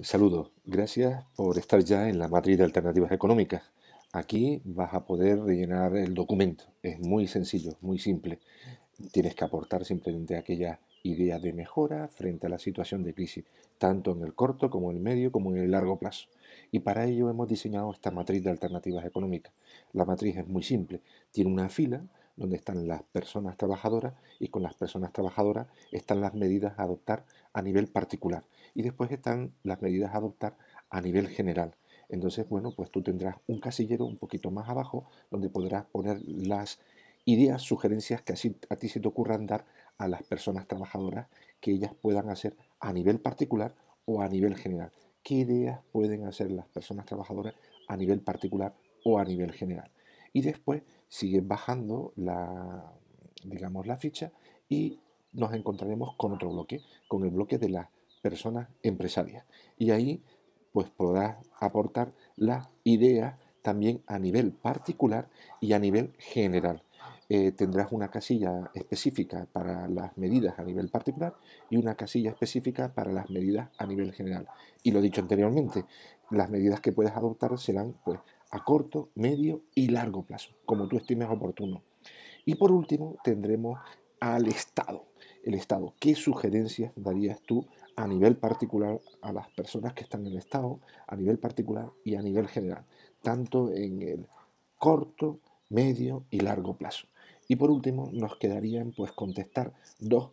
Saludos, gracias por estar ya en la matriz de alternativas económicas. Aquí vas a poder rellenar el documento. Es muy sencillo, muy simple. Tienes que aportar simplemente aquella idea de mejora frente a la situación de crisis, tanto en el corto como en el medio como en el largo plazo. Y para ello hemos diseñado esta matriz de alternativas económicas. La matriz es muy simple. Tiene una fila donde están las personas trabajadoras y con las personas trabajadoras están las medidas a adoptar a nivel particular y después están las medidas a adoptar a nivel general. Entonces, bueno, pues tú tendrás un casillero un poquito más abajo donde podrás poner las ideas, sugerencias que así a ti se te ocurran dar a las personas trabajadoras que ellas puedan hacer a nivel particular o a nivel general. ¿Qué ideas pueden hacer las personas trabajadoras a nivel particular o a nivel general? Y después siguen bajando la, digamos, la ficha y nos encontraremos con otro bloque, con el bloque de las personas empresarias. Y ahí pues podrás aportar las ideas también a nivel particular y a nivel general. Eh, tendrás una casilla específica para las medidas a nivel particular y una casilla específica para las medidas a nivel general. Y lo dicho anteriormente, las medidas que puedes adoptar serán pues, a corto, medio y largo plazo, como tú estimes oportuno. Y por último, tendremos al Estado. El Estado, ¿qué sugerencias darías tú a nivel particular a las personas que están en el Estado, a nivel particular y a nivel general, tanto en el corto, medio y largo plazo? Y por último, nos quedarían pues contestar dos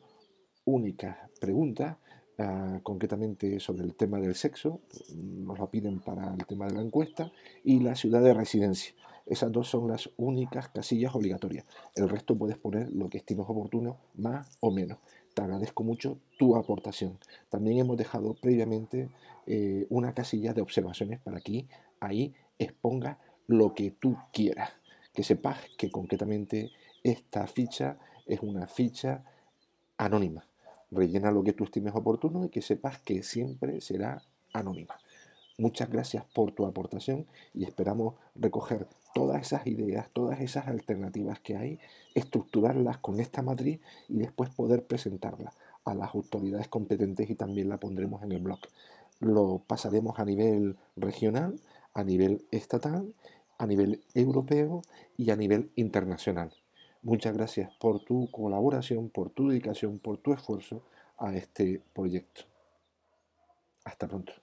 únicas preguntas Ah, concretamente sobre el tema del sexo, mm, nos lo piden para el tema de la encuesta, y la ciudad de residencia. Esas dos son las únicas casillas obligatorias. El resto puedes poner lo que estimes oportuno, más o menos. Te agradezco mucho tu aportación. También hemos dejado previamente eh, una casilla de observaciones para que ahí exponga lo que tú quieras. Que sepas que concretamente esta ficha es una ficha anónima. Rellena lo que tú estimes oportuno y que sepas que siempre será anónima. Muchas gracias por tu aportación y esperamos recoger todas esas ideas, todas esas alternativas que hay, estructurarlas con esta matriz y después poder presentarlas a las autoridades competentes y también la pondremos en el blog. Lo pasaremos a nivel regional, a nivel estatal, a nivel europeo y a nivel internacional. Muchas gracias por tu colaboración, por tu dedicación, por tu esfuerzo a este proyecto. Hasta pronto.